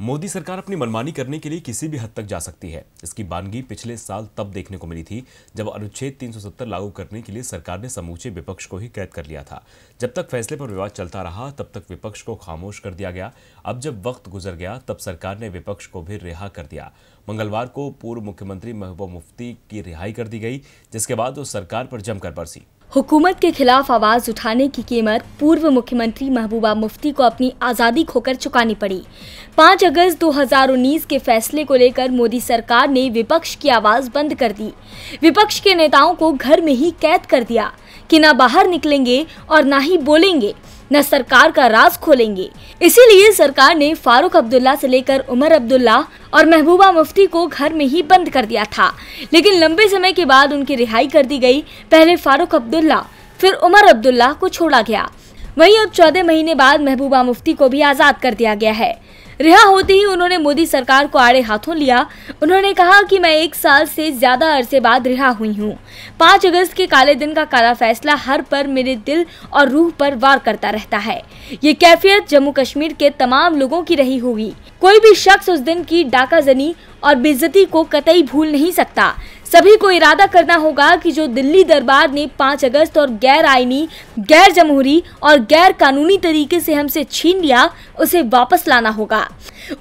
मोदी सरकार अपनी मनमानी करने के लिए किसी भी हद तक जा सकती है इसकी बानगी पिछले साल तब देखने को मिली थी जब अनुच्छेद 370 लागू करने के लिए सरकार ने समूचे विपक्ष को ही कैद कर लिया था जब तक फैसले पर विवाद चलता रहा तब तक विपक्ष को खामोश कर दिया गया अब जब वक्त गुजर गया तब सरकार ने विपक्ष को भी रिहा कर दिया मंगलवार को पूर्व मुख्यमंत्री महबूबा मुफ्ती की रिहाई कर दी गई जिसके बाद वो सरकार पर जमकर बरसी हुकूमत के खिलाफ आवाज़ उठाने की कीमत पूर्व मुख्यमंत्री महबूबा मुफ्ती को अपनी आज़ादी खोकर चुकानी पड़ी 5 अगस्त 2019 के फैसले को लेकर मोदी सरकार ने विपक्ष की आवाज़ बंद कर दी विपक्ष के नेताओं को घर में ही कैद कर दिया कि ना बाहर निकलेंगे और ना ही बोलेंगे न सरकार का राज खोलेंगे इसीलिए सरकार ने फारूक अब्दुल्ला से लेकर उमर अब्दुल्ला और महबूबा मुफ्ती को घर में ही बंद कर दिया था लेकिन लंबे समय के बाद उनकी रिहाई कर दी गई पहले फारूक अब्दुल्ला फिर उमर अब्दुल्ला को छोड़ा गया वहीं अब चौदह महीने बाद महबूबा मुफ्ती को भी आज़ाद कर दिया गया है रिहा होते ही उन्होंने मोदी सरकार को आड़े हाथों लिया उन्होंने कहा कि मैं एक साल से ज़्यादा अरसे बाद रिहा हुई हूँ पाँच अगस्त के काले दिन का काला फैसला हर पर मेरे दिल और रूह पर वार करता रहता है ये कैफियत जम्मू कश्मीर के तमाम लोगों की रही होगी कोई भी शख्स उस दिन की डाका जनी और बेजती को कतई भूल नहीं सकता सभी को इरादा करना होगा कि जो दिल्ली दरबार ने 5 अगस्त और गैर आईनी गैर जमहूरी और गैर कानूनी तरीके से हमसे छीन लिया उसे वापस लाना होगा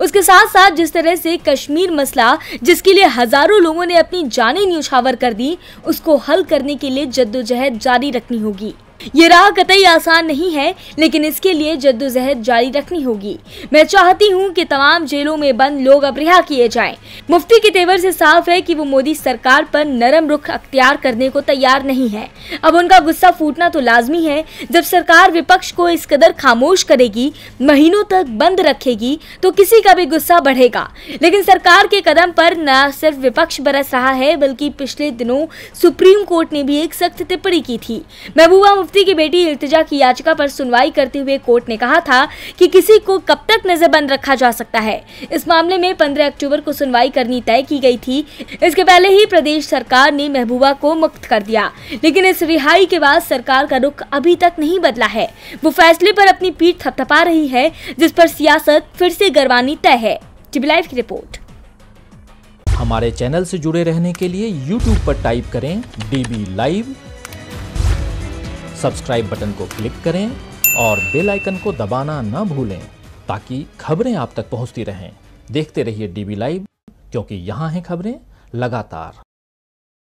उसके साथ साथ जिस तरह से कश्मीर मसला जिसके लिए हजारों लोगों ने अपनी जाने न्यूछावर कर दी उसको हल करने के लिए जद्दोजहद जारी रखनी होगी ये राह कतई आसान नहीं है लेकिन इसके लिए जद्दोजहद जारी रखनी होगी मैं चाहती हूँ कि तमाम जेलों में बंद लोग अब रिहा किए जाएं। मुफ्ती के तेवर से साफ है कि वो मोदी सरकार पर नरम रुख अख्तियार करने को तैयार नहीं है अब उनका गुस्सा फूटना तो लाजमी है जब सरकार विपक्ष को इस कदर खामोश करेगी महीनों तक बंद रखेगी तो किसी का भी गुस्सा बढ़ेगा लेकिन सरकार के कदम पर न सिर्फ विपक्ष बरस रहा है बल्कि पिछले दिनों सुप्रीम कोर्ट ने भी एक सख्त टिप्पणी की थी महबूबा मुफ्ती की बेटी इल्तिजा की याचिका पर सुनवाई करते हुए कोर्ट ने कहा था कि किसी को कब तक नजरबंद रखा जा सकता है इस मामले में 15 अक्टूबर को सुनवाई करनी तय की गई थी इसके पहले ही प्रदेश सरकार ने महबूबा को मुक्त कर दिया लेकिन इस रिहाई के बाद सरकार का रुख अभी तक नहीं बदला है वो फैसले पर अपनी पीठ थपथपा रही है जिस पर सियासत फिर से गरवानी तय है लाइव की रिपोर्ट हमारे चैनल से जुड़े रहने के लिए यूट्यूब पर टाइप करें डीबी लाइव सब्सक्राइब बटन को क्लिक करें और बेल आइकन को दबाना ना भूलें ताकि खबरें आप तक पहुंचती रहें देखते रहिए डीबी लाइव क्योंकि यहां हैं खबरें लगातार